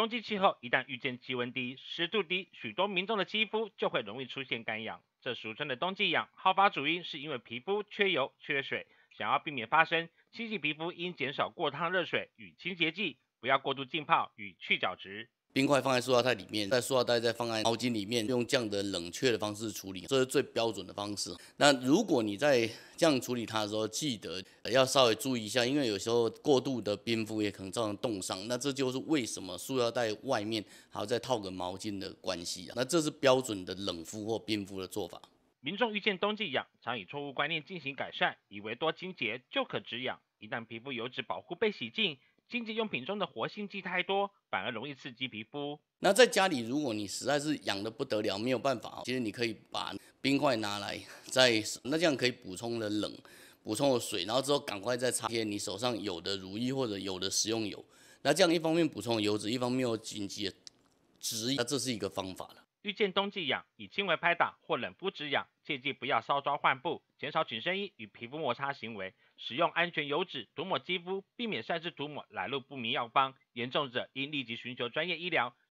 冬季气候一旦遇见气温低、湿度低，许多民众的肌肤就会容易出现干痒，这俗称的冬季痒，好发主因是因为皮肤缺油、缺水。想要避免发生，清洗皮肤应减少过烫热水与清洁剂，不要过度浸泡与去角质。冰块放在塑料袋里面，再塑料袋再放在毛巾里面，用这样的冷却的方式处理，这是最标准的方式。那如果你在这样处理它的时候，记得要稍微注意一下，因为有时候过度的冰敷也可能造成冻伤。那这就是为什么塑料袋外面还要再套个毛巾的关系啊。那这是标准的冷敷或冰敷的做法。民众遇见冬季痒，常以错误观念进行改善，以为多清洁就可止痒，一旦皮肤油脂保护被洗净。清洁用品中的活性剂太多，反而容易刺激皮肤。那在家里，如果你实在是痒的不得了，没有办法，其实你可以把冰块拿来，在那这样可以补充了冷，补充了水，然后之后赶快再擦些你手上有的乳液或者有的食用油。那这样一方面补充油脂，一方面又紧急。止痒，这是一个方法了。遇见冬季痒，以轻微拍打或冷敷止痒，切记不要搔抓患部，减少紧身衣与皮肤摩擦行为，使用安全油脂涂抹肌肤，避免擅自涂抹来路不明药方。严重者应立即寻求专业医疗。